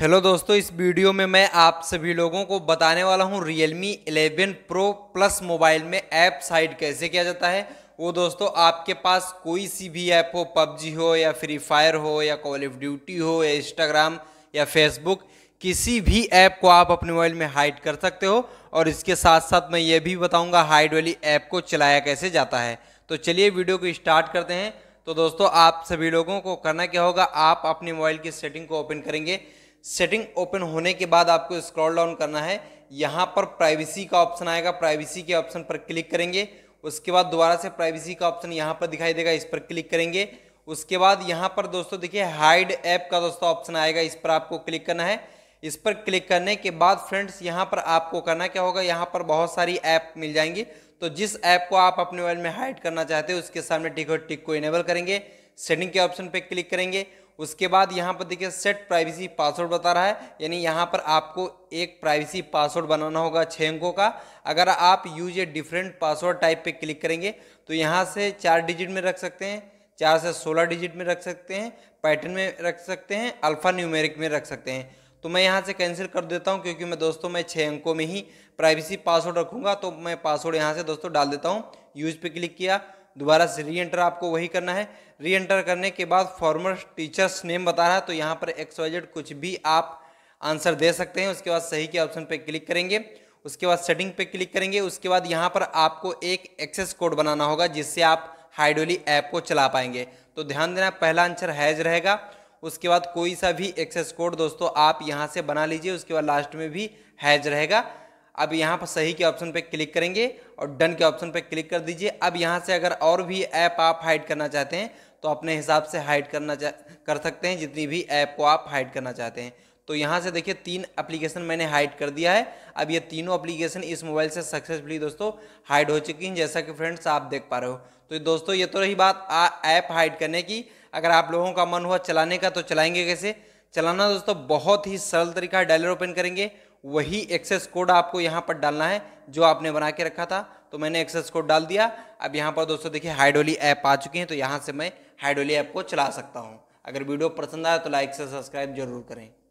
hello दोस्तों इस video में मैं आप सभी लोगों को बताने वाला हूं मी 11 प्रो प्लस मोबाइल में ऐप साइड कैसे किया जाता है वो दोस्तों आपके पास कोई सी भी ऐप हो पबजी हो या फ्री फायर हो या कॉल ऑफ ड्यूटी हो या इंस्टाग्राम या फेसबुक किसी भी ऐप को आप अपने मोबाइल में हाइड कर सकते हो और इसके साथ साथ मैं ये भी बताऊँगा हाइड वाली ऐप को चलाया कैसे जाता है तो चलिए वीडियो को स्टार्ट करते हैं तो दोस्तों आप सभी लोगों को करना क्या होगा आप अपने मोबाइल की सेटिंग को ओपन करेंगे सेटिंग ओपन होने के बाद आपको स्क्रॉल डाउन करना है यहाँ पर प्राइवेसी का ऑप्शन आएगा प्राइवेसी के ऑप्शन पर क्लिक करेंगे उसके बाद दोबारा से प्राइवेसी का ऑप्शन यहाँ पर दिखाई देगा इस पर क्लिक करेंगे उसके बाद यहाँ पर दोस्तों देखिए हाइड ऐप का दोस्तों ऑप्शन आएगा इस पर आपको क्लिक करना है इस पर क्लिक करने के बाद फ्रेंड्स यहाँ पर आपको करना क्या होगा यहाँ पर बहुत सारी ऐप मिल जाएंगी तो जिस ऐप को आप अपने मोबाइल में हाइड करना चाहते हो उसके सामने टिक और टिक को इनेबल करेंगे सेटिंग के ऑप्शन पर क्लिक करेंगे उसके बाद यहाँ पर देखिए सेट प्राइवेसी पासवर्ड बता रहा है यानी यहाँ पर आपको एक प्राइवेसी पासवर्ड बनाना होगा छः अंकों का अगर आप use a different password type पे क्लिक करेंगे तो यहाँ से चार डिजिट में रख सकते हैं चार से सोलह डिजिट में रख सकते हैं पैटर्न में रख सकते हैं अल्फ़ा न्यूमेरिक में रख सकते हैं तो मैं यहाँ से कैंसिल कर देता हूँ क्योंकि मैं दोस्तों मैं छः अंकों में ही प्राइवेसी पासवर्ड रखूँगा तो मैं पासवर्ड यहाँ से दोस्तों डाल देता हूँ यूज पे क्लिक किया दोबारा से री एंटर आपको वही करना है री एंटर करने के बाद फॉर्मर टीचर्स नेम बता रहा है तो यहाँ पर एक्स वाई जेड कुछ भी आप आंसर दे सकते हैं उसके बाद सही के ऑप्शन पे क्लिक करेंगे उसके बाद सेटिंग पे क्लिक करेंगे उसके बाद यहाँ पर आपको एक एक्सेस कोड बनाना होगा जिससे आप हाइडोली ऐप को चला पाएंगे तो ध्यान देना पहला आंसर हैज रहेगा उसके बाद कोई सा भी एक्सेस कोड दोस्तों आप यहाँ से बना लीजिए उसके बाद लास्ट में भी हैज रहेगा अब यहाँ पर सही के ऑप्शन पर क्लिक करेंगे और डन के ऑप्शन पर क्लिक कर दीजिए अब यहाँ से अगर और भी ऐप आप हाइड करना चाहते हैं तो अपने हिसाब से हाइड करना कर सकते हैं जितनी भी ऐप को आप हाइड करना चाहते हैं तो यहाँ से देखिए तीन एप्लीकेशन मैंने हाइड कर दिया है अब ये तीनों एप्लीकेशन इस मोबाइल से सक्सेसफुली दोस्तों हाइड हो चुकी हैं जैसा कि फ्रेंड्स आप देख पा रहे हो तो दोस्तों ये तो रही बात ऐप हाइड करने की अगर आप लोगों का मन हुआ चलाने का तो चलाएंगे कैसे चलाना दोस्तों बहुत ही सरल तरीका है डायलर ओपन करेंगे वही एक्सेस कोड आपको यहाँ पर डालना है जो आपने बना के रखा था तो मैंने एक्सेस कोड डाल दिया अब यहाँ पर दोस्तों देखिए हाइडोली ऐप आ चुके हैं तो यहाँ से मैं हाइडोली ऐप को चला सकता हूँ अगर वीडियो पसंद आया तो लाइक से सब्सक्राइब जरूर करें